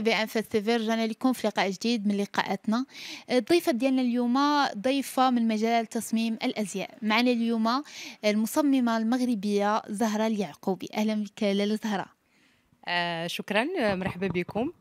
متابعين فاستيفير رجعنا لكم في لقاء جديد من لقاءاتنا الضيفة ديالنا اليوم ضيفة من مجال تصميم الأزياء معنا اليوم المصممة المغربية زهرة اليعقوبي أهلا بك لاله زهرة آه شكرا مرحبا بكم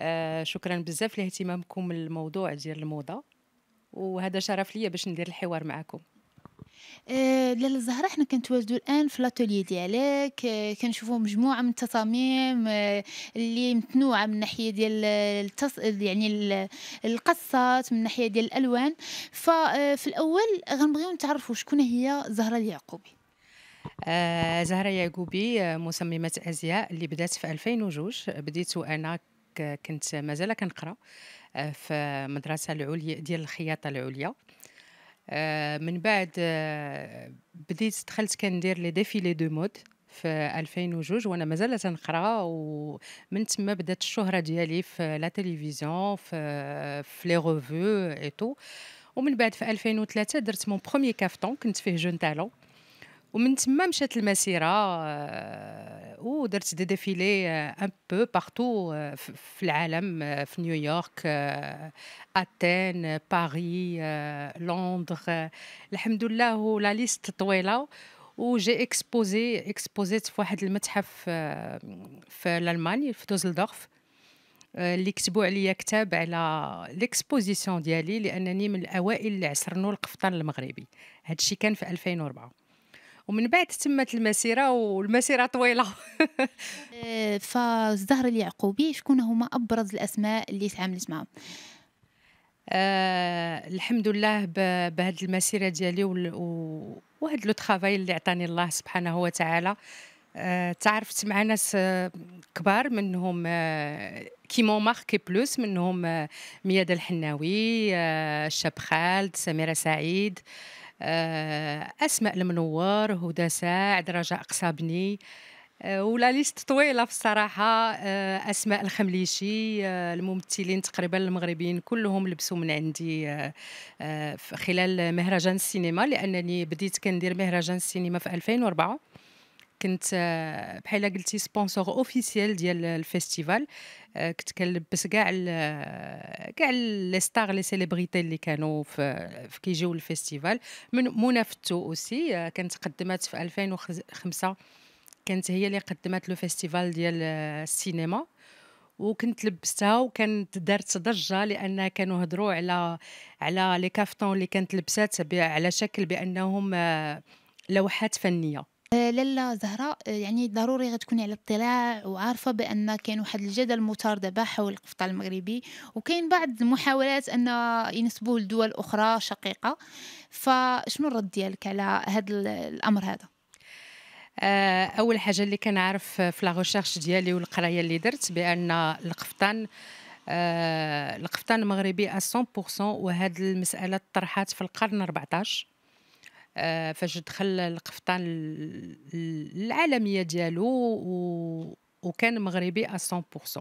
آه شكرا بزاف لاهتمامكم الموضوع ديال الموضة وهذا شرف ليا باش ندير الحوار معكم آه، لاله زهره حنا كنتواجدوا الان في لاتولي ديالك آه، كنشوفوا مجموعه من التصاميم آه، اللي متنوعه من ناحيه ديال التص... يعني القصات من ناحيه ديال الالوان ففي الاول غنبغيو نتعرفوا شكون هي زهره اليعقوبي آه زهره يعقوبي مصممه ازياء اللي بدات في 2002 بديت انا كنت مازال كنقرا في مدرسه العليا ديال الخياطه العليا آه آه، من بعد آه، بديت دخلت كندير لي ديفيلي دو مود في 2002 وانا مازال تنقرا ومن تما بدات الشهره ديالي في لا تلفزيون في في لي ريفو اي تو ومن بعد في 2003 درت مون بروميي كافتون كنت فيه جون تالون ومن تما مشات المسيره آه، ودرت دي ديفيلي ان بو بارتو في العالم آه، في نيويورك اتين باري لندن الحمد لله لا ليست طويله و جي اكسبوزي اكسبوزيت في واحد المتحف آه، في الالمان في دوزلدورف اللي كتبوا عليا كتاب على ليكسبوزيسيون ديالي لانني من الاوائل اللي عصرنوا القفطان المغربي هادشي كان في 2004 ومن بعد تمت المسيره والمسيره طويله آه، فالزهر اليعقوبي شكون هما ابرز الاسماء اللي تعاملت معهم آه الحمد لله بهذه المسيره ديالي وهذا لو ترافاي اللي عطاني الله سبحانه وتعالى آه تعرفت مع ناس آه، كبار منهم آه كي مون ماركي بلوس منهم آه، مياد الحناوي الشاب خالد سميره سعيد آه آه، أسماء المنور هدى ساعد رجاء قصابني آه، ولا ليست طويله في الصراحه آه، اسماء الخمليشي الممثلين تقريبا المغربيين كلهم لبسوا من عندي خلال مهرجان السينما لانني بديت كندير مهرجان السينما في 2004 كنت آه، بحال قلتي سبونسور اوفيسيال ديال الفيستيفال آه، كنت كنلبس كاع آه، كاع لي ستار لي سيليبريتي اللي كانوا في, كيجيو للفيستيفال من منافتو اوسي كانت قدمات في 2005 كانت هي اللي قدمت لو فيستيفال ديال السينما وكنت لبستها وكانت دارت ضجه لان كانوا هضروا على على لي كافتون اللي كانت لبسات على شكل بانهم لوحات فنيه آه، لالا زهراء آه، يعني ضروري غتكوني على اطلاع وعارفه بان كاين واحد الجدل مثار دابا حول القفطان المغربي وكاين بعض المحاولات ان ينسبوه لدول اخرى شقيقه فشنو الرد ديالك على هذا الامر هذا آه، اول حاجه اللي كنعرف في لا ريشيرش ديالي والقرايه اللي درت بان القفطان القفطان المغربي 100% وهذه المساله طرحات في القرن 14 آه، فاش دخل القفطان العالميه ديالو وكان مغربي 100%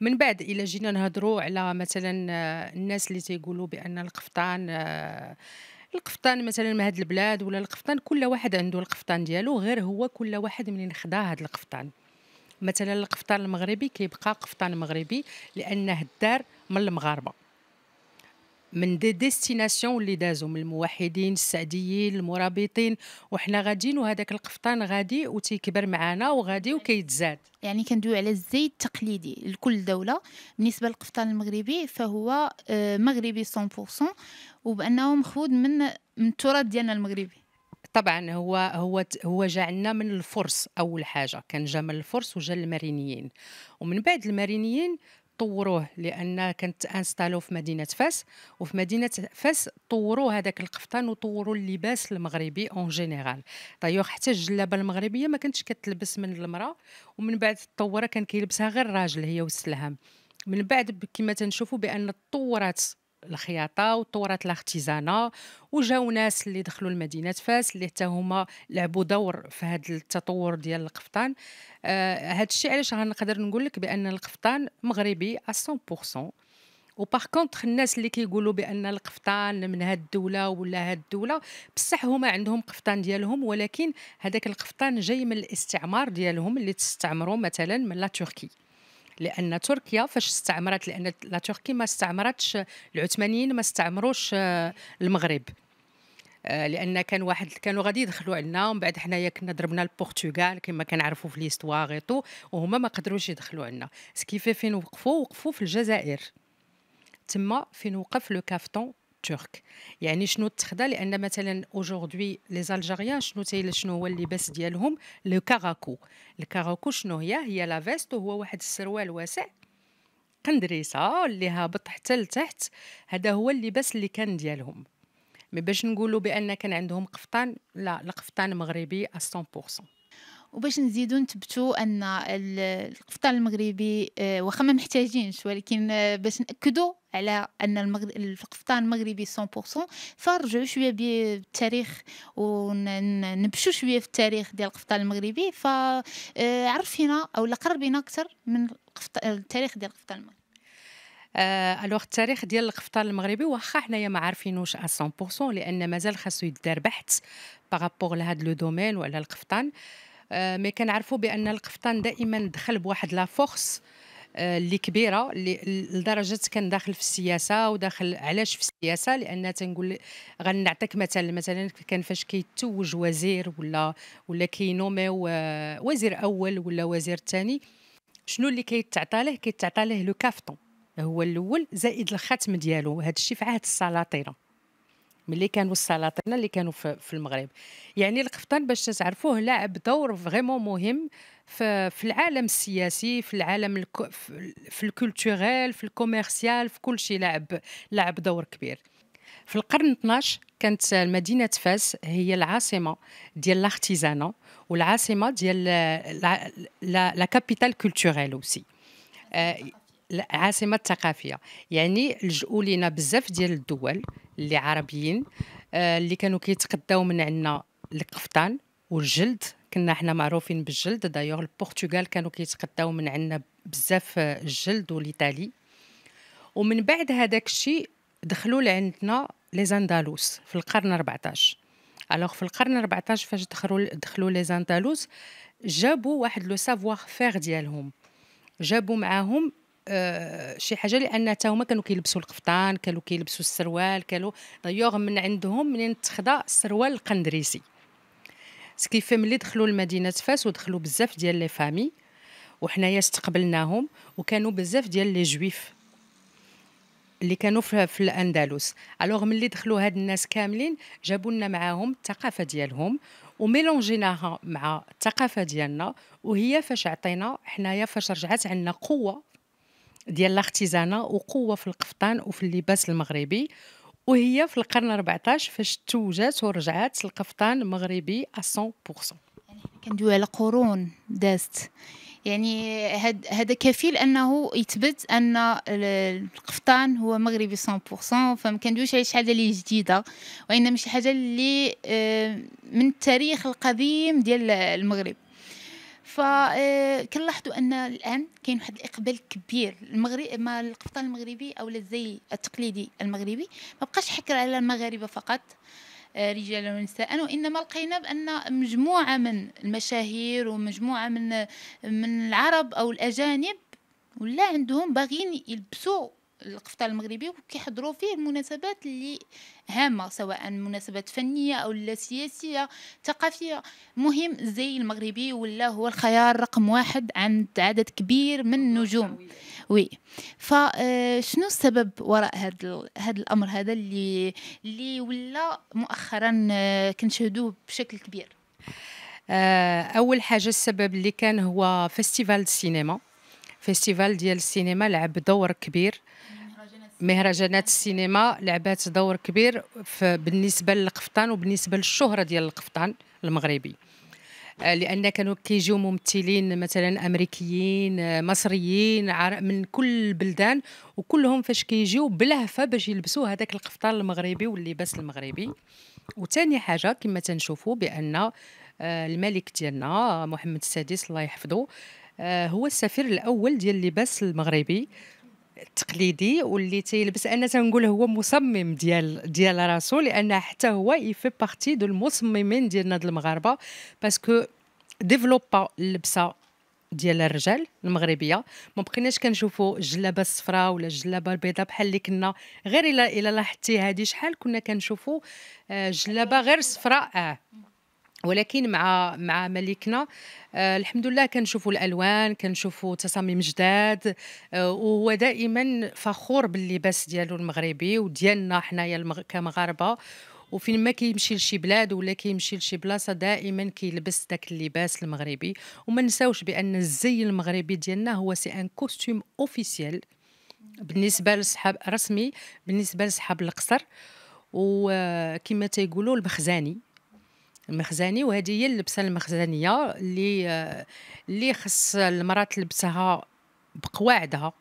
من بعد الا جينا نهضروا على مثلا آه، الناس اللي تيقولوا بان القفطان آه، القفطان مثلا من هاد البلاد ولا القفطان كل واحد عنده القفطان ديالو غير هو كل واحد منين خدا هاد القفطان مثلا القفطان المغربي كيبقى قفطان مغربي لانه الدار من المغاربه من دي ديستيناسيون اللي دازوا من الموحدين السعديين المرابطين وحنا غاديين وهذاك القفطان غادي وتيكبر معنا وغادي وكيتزاد يعني كندوي على الزيت التقليدي لكل دوله بالنسبه للقفطان المغربي فهو آه، مغربي 100% وبانه مخفوض من من التراث ديالنا المغربي طبعا هو هو هو جا عندنا من الفرس اول حاجه كان جا من الفرس وجا المارينيين ومن بعد المارينيين طوروه لان كانت انستالو في مدينه فاس وفي مدينه فاس طوروا هذاك القفطان وطوروا اللباس المغربي اون جينيرال دايوغ حتى الجلابه المغربيه ما كانتش كتلبس من المراه ومن بعد تطور كان كيلبسها غير الراجل هي والسلهام من بعد كما تنشوفوا بان تطورت الخياطه وطورات الاختزانة وجاو ناس اللي دخلوا لمدينه فاس اللي حتى هما لعبوا دور في هذا التطور ديال القفطان آه الشيء علاش غنقدر نقول لك بان القفطان مغربي 100% وباغ كونطخ الناس اللي كيقولوا بان القفطان من هاد الدوله ولا هاد الدوله بصح هما عندهم قفطان ديالهم ولكن هذاك القفطان جاي من الاستعمار ديالهم اللي تستعمروا مثلا من لا تركي لان تركيا فاش استعمرت لان لا تركيا ما استعمرتش العثمانيين ما استعمروش آه، المغرب آه، لان كان واحد كانوا غادي يدخلوا عندنا ومن بعد حنايا كنا ضربنا البرتغال كما كنعرفوا في ليستوار غيطو وهما ما قدروش يدخلوا عندنا سكيفي فين وقفوا وقفوا في الجزائر تما فين وقف لو كافتون ترك يعني شنو تخدا لان مثلا اوجوردي لي الجيريان شنو تايل شنو هو اللباس ديالهم لو كاراكو الكاراكو شنو هي هي لا فيست وهو واحد السروال واسع قندريسه اللي هابط حتى لتحت هذا هو اللباس اللي كان ديالهم مي باش نقولوا بان كان عندهم قفطان لا القفطان مغربي 100% وباش نزيدو نثبتو ان القفطان المغربي آه، واخا ما محتاجينش ولكن آه، باش ناكدو على ان القفطان المغربي 100% فرجعوا شويه بالتاريخ ونبشوا شويه في التاريخ ديال القفطان المغربي فعرفينا آه، او قربينا اكثر من التاريخ ديال القفطان المغربي الوغ التاريخ ديال القفطان المغربي واخا حنايا ما عارفينوش 100% لان مازال خاصو يدار بحث بارابور لهاد لو دومين وعلى القفطان أه آه، مي كنعرفوا بان القفطان دائما دخل بواحد لا فورس آه، اللي كبيره اللي لدرجه كان داخل في السياسه وداخل علاش في السياسه لان تنقول غنعطيك مثلا مثلا كان فاش كيتوج وزير ولا ولا كينومي وزير اول ولا وزير ثاني شنو اللي كيتعطى ليه كيتعطى ليه لو كافتون هو الاول زائد الخاتم ديالو هذا الشيء في عهد السلاطينه ملي كانوا السلاطين اللي كانوا في المغرب يعني القفطان باش تعرفوه لعب دور فريمون مهم في العالم السياسي في العالم في الكولتوريل في الكوميرسيال في كل شيء لعب لعب دور كبير في القرن 12 كانت مدينة فاس هي العاصمة ديال لاختيزانا والعاصمة ديال لا كابيتال كولتوريل اوسي العاصمه الثقافيه يعني لجؤوا لينا بزاف ديال الدول اللي عربيين آه، اللي كانوا كيتقداو من عندنا القفطان والجلد كنا حنا معروفين بالجلد دايوغ البرتغال كانوا كيتقداو من عندنا بزاف الجلد والايطالي ومن بعد هذاك الشيء دخلوا لعندنا لي زاندالوس في القرن 14 الوغ في القرن 14 فاش دخلوا دخلوا لي زاندالوس جابوا واحد لو سافوار فير ديالهم جابوا معاهم آه، شي حاجه لان حتى هما كانوا كيلبسوا القفطان كانوا كيلبسوا السروال كانوا دايوغ من عندهم منين تخدا السروال القندريسي سكيفي ملي دخلوا لمدينه فاس ودخلوا بزاف ديال لي فامي وحنايا استقبلناهم وكانوا بزاف ديال لي جويف اللي كانوا في, في الاندلس الوغ ملي دخلوا هاد الناس كاملين جابوا لنا معاهم الثقافه ديالهم وميلونجيناها مع الثقافه ديالنا وهي فاش عطينا حنايا فاش رجعت عندنا قوه ديال الاختزانه وقوه في القفطان وفي اللباس المغربي وهي في القرن 14 فاش توجات ورجعات القفطان مغربي 100% يعني كندوي على قرون دازت يعني هذا كفيل انه يثبت ان القفطان هو مغربي 100% فما كندويش على شي حاجه اللي جديده وانما شي حاجه اللي آه، من التاريخ القديم ديال المغرب فكان آه، لاحظوا ان الان كاين واحد الاقبال كبير المغرب ما القبطان المغربي او الزي التقليدي المغربي ما بقاش حكر على المغاربه فقط آه، رجالا ونساء وانما لقينا بان مجموعه من المشاهير ومجموعه من من العرب او الاجانب ولا عندهم باغيين يلبسوا القفطان المغربي وكيحضروا فيه المناسبات اللي هامه سواء مناسبات فنيه او لا سياسيه ثقافيه مهم الزي المغربي ولا هو الخيار رقم واحد عند عدد كبير من النجوم وي فشنو آه، السبب وراء هذا هذا الامر هذا اللي اللي ولا مؤخرا آه، كنشهدوه بشكل كبير آه، اول حاجه السبب اللي كان هو فيستيفال السينما فيستيفال ديال السينما لعب دور كبير مهرجانات السينما لعبات دور كبير بالنسبه للقفطان وبالنسبه للشهره ديال القفطان المغربي آه، لان كانوا كيجيو ممثلين مثلا امريكيين آه، مصريين من كل البلدان وكلهم فاش كيجيو بلهفه باش يلبسوا هذاك القفطان المغربي واللباس المغربي وثاني حاجه كما تنشوفوا بان آه، الملك ديالنا محمد السادس الله يحفظه آه، هو السفير الاول ديال اللباس المغربي التقليدي واللي تيلبس انا تنقول هو مصمم ديال ديال راسو لان حتى هو يفي بارتي دو المصممين ديالنا ديال المغاربه باسكو ديفلوبا اللبسه ديال الرجال المغربيه ما بقيناش كنشوفوا الجلابه الصفراء ولا الجلابه البيضاء بحال اللي كنا غير الا الا لاحظتي هذه شحال كنا كنشوفوا آه، جلابه غير صفراء اه ولكن مع مع ملكنا آه الحمد لله كنشوفوا الالوان كنشوفوا تصاميم جداد آه وهو دائما فخور باللباس ديالو المغربي وديالنا حنايا المغ... كمغاربه وفين ما كيمشي لشي بلاد ولا كيمشي لشي بلاصه دائما كيلبس داك اللباس المغربي وما نساوش بان الزي المغربي ديالنا هو سي ان كوستيم اوفيسيال بالنسبه لصحاب رسمي بالنسبه لصحاب القصر وكما آه، تيقولوا المخزاني المخزاني وهذه هي اللبسه المخزانيه اللي آه، اللي خص المراه تلبسها بقواعدها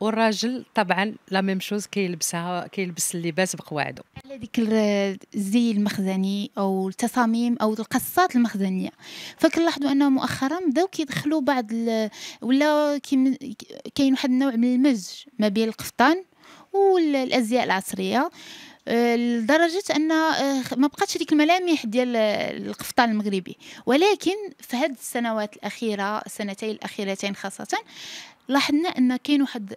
والراجل طبعا لا ميم شوز كيلبسها كيلبس اللباس بقواعده على ديك آه، الزي المخزني او التصاميم او القصات المخزنيه فكنلاحظوا انه مؤخرا بداو كيدخلوا بعض ولا كاين واحد النوع من المزج ما بين القفطان والازياء العصريه لدرجه ان آه، ما بقاتش ديك الملامح ديال آه، القفطان المغربي ولكن في هذه السنوات الاخيره السنتين الاخيرتين خاصه لاحظنا ان كاين واحد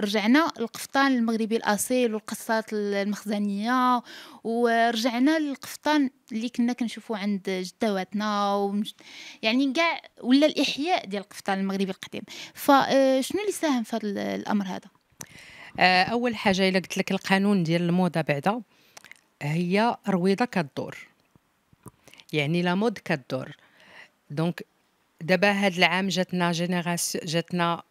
رجعنا للقفطان المغربي الاصيل والقصات المخزنيه ورجعنا للقفطان اللي كنا كنشوفو عند جداتنا ومش... يعني كاع ولا الاحياء ديال القفطان المغربي القديم فشنو آه، اللي ساهم في الامر هذا آه، اول حاجه الا قلت لك القانون ديال الموضه بعدا هي رويضه كدور يعني لا مود كدور دونك دابا هاد العام جاتنا جينيراسيون جاتنا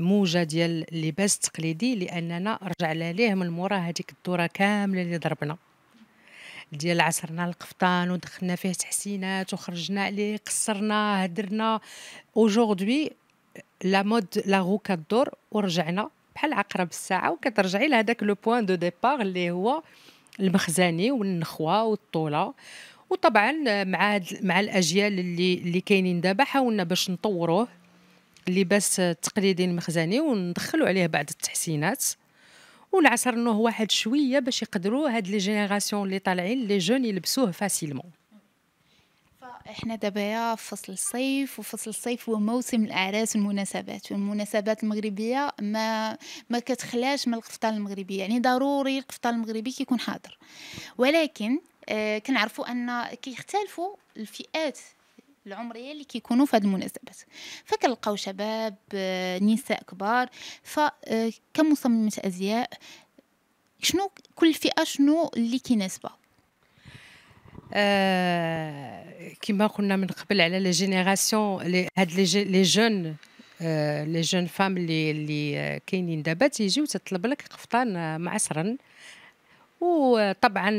موجه ديال اللباس التقليدي لاننا رجعنا ليه من مورا هذيك الدوره كامله اللي ضربنا ديال عصرنا القفطان ودخلنا فيه تحسينات وخرجنا عليه قصرنا هدرنا اوجوردي لا مود لا غو كدور ورجعنا بحال عقرب الساعه وكترجعي لهذاك لو بوين دو ديبار اللي هو المخزني والنخوه والطوله وطبعا مع مع الاجيال اللي اللي كاينين دابا حاولنا باش نطوروه اللباس التقليدي المخزني وندخلوا عليه بعض التحسينات ونعصرنوه واحد شويه باش يقدروا هاد لي جينيراسيون اللي طالعين لي جون يلبسوه فاسيلمون احنا دابا في فصل الصيف وفصل الصيف هو موسم الاعراس والمناسبات والمناسبات المغربيه ما ما كتخلاش من القفطان المغربيه يعني ضروري القفطان المغربي كيكون حاضر ولكن آه كنعرفوا ان كيختلفوا الفئات العمريه اللي كيكونوا في هذه المناسبات فكنلقاو شباب آه نساء كبار فكمصممه آه، ازياء شنو كل فئه شنو اللي كيناسبها كما قلنا من قبل على لي جينيراسيون هاد لي جون لي جون فام اللي اللي كاينين دابا تيجي تطلب لك قفطان معصرا وطبعا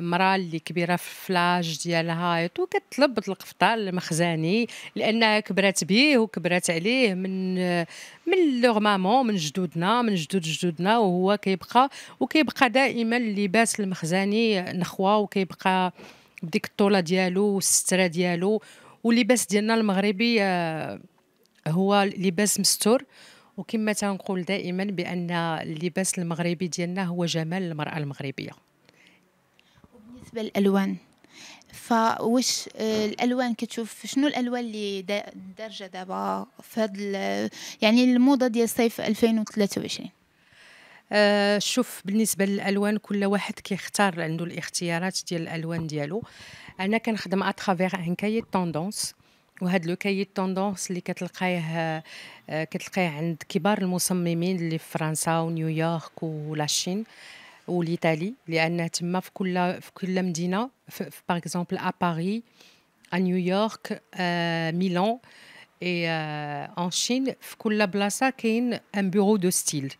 مرأة اللي كبيرة في فلاج ديالها وكتطلب القفطان المخزاني لأنها كبرات بيه وكبرات عليه من من لوغ مامون من جدودنا من جدود جدودنا وهو كيبقى وكيبقى دائما اللباس المخزاني نخوة وكيبقى بديك الطوله ديالو والستره ديالو واللباس ديالنا المغربي آه، هو لباس مستور وكما تنقول دائما بان اللباس المغربي ديالنا هو جمال المراه المغربيه وبالنسبه للالوان فواش آه، الالوان كتشوف شنو الالوان اللي دارجه دابا في هاد يعني الموضه ديال صيف 2023 آه، شوف بالنسبه للالوان كل واحد كيختار عنده الاختيارات ديال الالوان ديالو انا كنخدم اترافيغ ان كايت توندونس وهاد لو كايت توندونس اللي كتلقايه آه، كتلقايه عند كبار المصممين اللي في فرنسا ونيويورك ولاشين وليتالي لان تما في كل في كل مدينه في باغ اكزومبل ا باري ا نيويورك ميلون ميلان اي ان شين في كل بلاصه كاين ان بيرو دو ستيل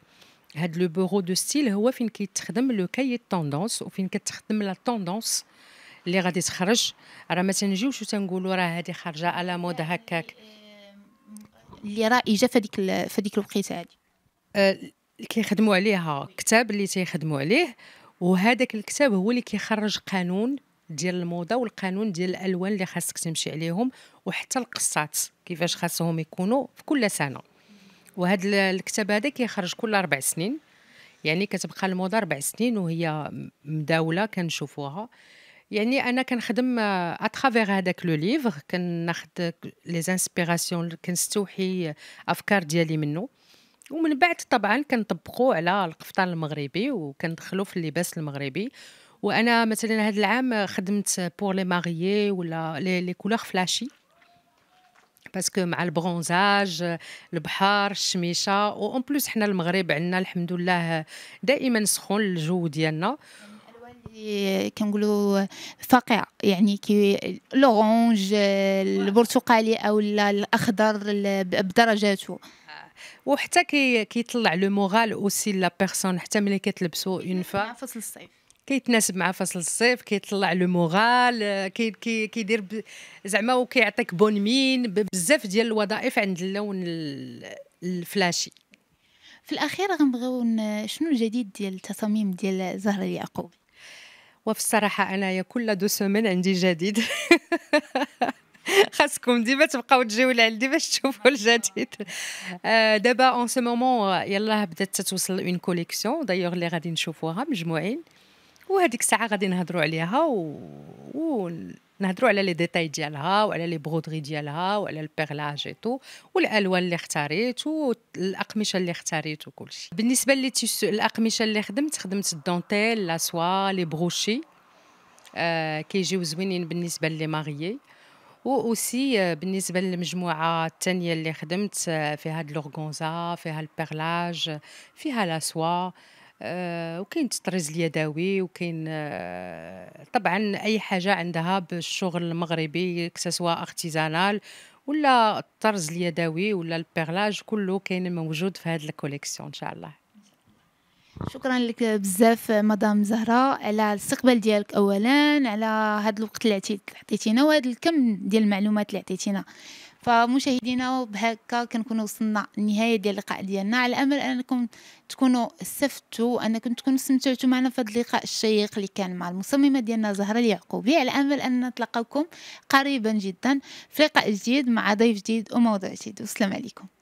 هاد لو بورو دو ستيل هو فين كيتخدم لو كاي طوندونس وفين كتخدم لا طوندونس اللي غادي تخرج راه ما تنجيوش وتنقولوا راه هذه خارجه على مود هكاك آه، اللي رائجه في هذيك في هذيك الوقيته هذه آه كيخدموا عليها كتاب اللي تيخدموا عليه وهذاك الكتاب هو اللي كيخرج قانون ديال الموضه والقانون ديال الالوان اللي خاصك تمشي عليهم وحتى القصات كيفاش خاصهم يكونوا في كل سنه وهذا الكتاب هذا كيخرج كل اربع سنين يعني كتبقى الموضه اربع سنين وهي مداوله كنشوفوها يعني انا كنخدم اترافيغ آه، هذاك لو ليفر كناخد لي زانسبيراسيون كنستوحي افكار ديالي منه ومن بعد طبعا كنطبقو على القفطان المغربي وكندخلو في اللباس المغربي وانا مثلا هذا العام خدمت بور لي ماريي ولا لي كولور فلاشي باسكو مع البرونزاج البحر الشميشه وان بلوس حنا المغرب عندنا الحمد لله دائما سخون الجو ديالنا كنقولوا فاقع يعني كي لورونج البرتقالي او الاخضر بدرجاته وحتى كيطلع لو مورال اوسي لا بيرسون حتى ملي كتلبسوا اون فا فصل الصيف كيتناسب مع فصل الصيف كيطلع لو مورال كيدير كي زعما وكيعطيك بون مين بزاف ديال الوظائف عند اللون الفلاشي في الاخير غنبغيو شنو الجديد ديال التصاميم ديال زهره اليعقوب وفي الصراحه انايا كل دو سومين عندي جديد خاصكم ديما تبقاو تجيو لعندي باش تشوفوا الجديد آه، دابا اون سو مومون يلاه بدات تتوصل اون كوليكسيون دايوغ اللي غادي نشوفوها مجموعين وهذيك الساعه غادي نهضروا عليها و... ونهضروا على لي ديتاي ديالها وعلى لي بغودغي ديالها وعلى البيرلاج تو والالوان اللي اختاريت والاقمشه اللي اختاريت وكلشي بالنسبه لي تيسو الاقمشه اللي خدمت خدمت الدونتيل لا سوا لي بروشي آه كيجيو زوينين بالنسبه لي ماريي اوسي آه، بالنسبه للمجموعه الثانيه اللي خدمت آه، فيها هاد لورغونزا فيها البيرلاج فيها لا سوا آه، وكاين تطريز اليدوي وكاين آه، طبعا اي حاجه عندها بالشغل المغربي سواء ارتيزانال ولا الطرز اليدوي ولا البيرلاج كله كاين موجود في هذه الكوليكسيون ان شاء الله شكرا لك بزاف مدام زهرة على الاستقبال ديالك اولا على هذا الوقت اللي عطيتينا وهذا الكم ديال المعلومات اللي عطيتينا فمشاهدينا بهكا كنكونوا وصلنا النهاية ديال اللقاء ديالنا على امل انكم تكونوا استفدتوا انكم تكونوا استمتعتوا معنا في هذا اللقاء الشيق اللي كان مع المصممه ديالنا زهره اليعقوبي على امل ان نتلقاكم قريبا جدا في لقاء جديد مع ضيف جديد وموضوع جديد والسلام عليكم